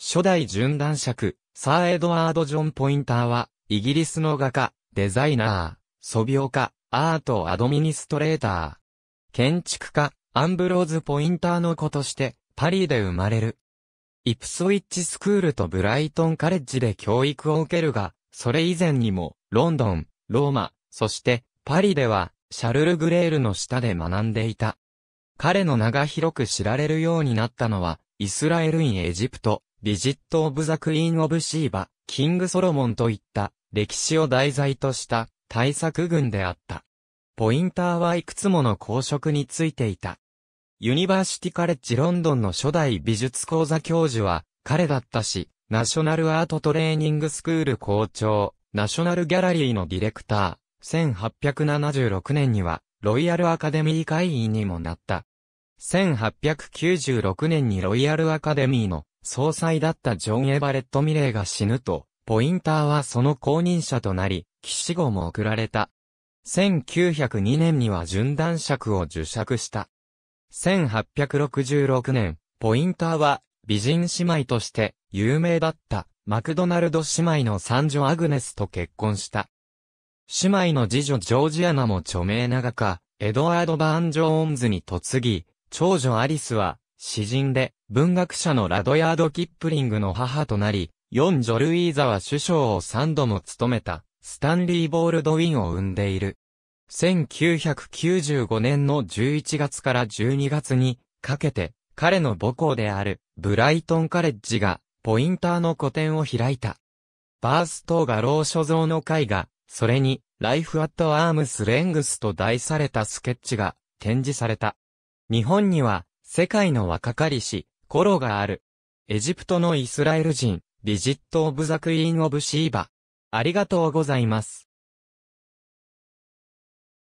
初代純男爵、サー・エドワード・ジョン・ポインターは、イギリスの画家、デザイナー、素描家、アート・アドミニストレーター、建築家、アンブローズ・ポインターの子として、パリで生まれる。イプソイッチスクールとブライトンカレッジで教育を受けるが、それ以前にも、ロンドン、ローマ、そして、パリでは、シャルル・グレールの下で学んでいた。彼の名が広く知られるようになったのは、イスラエルインエジプト、ビジット・オブ・ザ・クイーン・オブ・シーバ、キング・ソロモンといった歴史を題材とした対策群であった。ポインターはいくつもの公職についていた。ユニバーシティカレッジロンドンの初代美術講座教授は彼だったし、ナショナルアートトレーニングスクール校長、ナショナルギャラリーのディレクター、1876年にはロイヤルアカデミー会員にもなった。1896年にロイヤルアカデミーの総裁だったジョン・エヴァレット・ミレーが死ぬと、ポインターはその後任者となり、騎士号も贈られた。1902年には順断尺を受尺した。1866年、ポインターは美人姉妹として有名だったマクドナルド姉妹の三女アグネスと結婚した。姉妹の次女ジョージアナも著名な画家、エドワード・バーン・ジョーンズに嫁ぎ、長女アリスは詩人で文学者のラドヤード・キップリングの母となり、ジョルイーザは首相を三度も務めた、スタンリー・ボールドウィンを生んでいる。1995年の11月から12月にかけて、彼の母校であるブライトンカレッジがポインターの個展を開いた。バースト画廊所蔵の絵画、それに、ライフ・アット・アームス・レングスと題されたスケッチが展示された。日本には、世界の若かりし、頃がある。エジプトのイスラエル人、ビジット・オブ・ザ・クイーン・オブ・シーバ。ありがとうございます。